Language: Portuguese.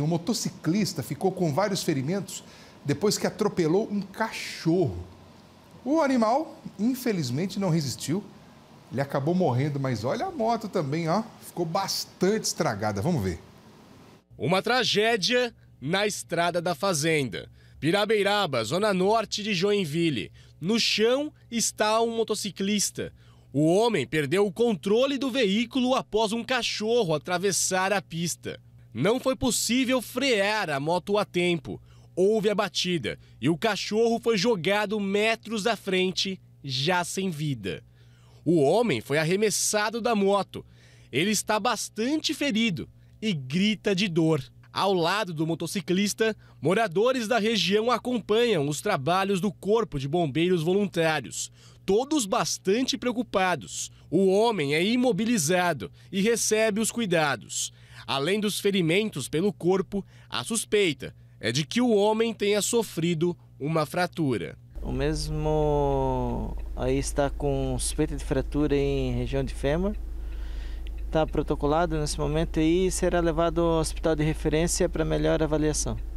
um motociclista ficou com vários ferimentos depois que atropelou um cachorro. O animal, infelizmente, não resistiu. Ele acabou morrendo, mas olha a moto também, ó. Ficou bastante estragada. Vamos ver. Uma tragédia na estrada da fazenda. Pirabeiraba, zona norte de Joinville. No chão está um motociclista. O homem perdeu o controle do veículo após um cachorro atravessar a pista. Não foi possível frear a moto a tempo. Houve a batida e o cachorro foi jogado metros à frente, já sem vida. O homem foi arremessado da moto. Ele está bastante ferido e grita de dor. Ao lado do motociclista, moradores da região acompanham os trabalhos do Corpo de Bombeiros Voluntários, todos bastante preocupados. O homem é imobilizado e recebe os cuidados. Além dos ferimentos pelo corpo, a suspeita é de que o homem tenha sofrido uma fratura. O mesmo aí está com suspeita de fratura em região de fêmur, está protocolado nesse momento e será levado ao hospital de referência para melhor avaliação.